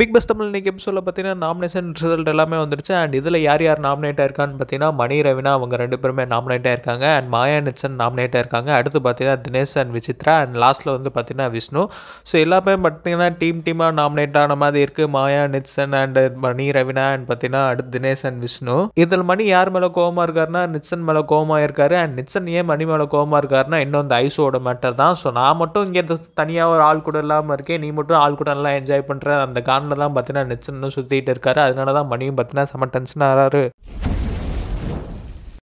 big bus Tamil இன்றைக்கி எபிசோடில் பார்த்தீங்கன்னா நாமினேஷன் ரிசல்ட் எல்லாமே வந்துருச்சு அண்ட் இதில் யார் யார் நாமினேட் ஆயிருக்கான்னு பார்த்தீங்கன்னா மணி ரவினா அவங்க ரெண்டு பேருமே நாமினேட் ஆயிருக்காங்க அண்ட் மாயா நிச்சன் நாமினேட் ஆயிருக்காங்க அடுத்து பார்த்தீங்கன்னா தினேஷ் அண்ட் விசித்ரா அண்ட் லாஸ்ட்டில் வந்து பார்த்தீங்கன்னா விஷ்ணு ஸோ எல்லாமே பார்த்தீங்கன்னா டீம் டீமாக நாமினேட் ஆன மாதிரி இருக்குது மாயா நிச்சன் அண்ட் மணி ரவினா அண்ட் பார்த்தீங்கன்னா அடுத்து தினேஷ் அண்ட் விஷ்ணு இதில் மணி யார் மேலே கோவமாக இருக்காருன்னா நிச்சன் மேலே கோவமாக இருக்காரு அண்ட் நிச்சன் ஏன் மணி மேலே கோவமாக இருக்காருன்னா இன்னும் அந்த ஐஸோட மேட்டர் தான் ஸோ நான் மட்டும் இங்கே தனியாக ஒரு ஆள் கூட இல்லாமல் இருக்கேன் நீ மட்டும் ஆள் கூட நல்லா என்ஜாய் பண்ணுற அந்த காரணம் பிளானில் தான் பார்த்தீங்கன்னா நெச்சன்னு சுற்றிட்டு இருக்காரு அதனால தான் மணியும் பார்த்தீங்கன்னா செம டென்ஷனாகிறாரு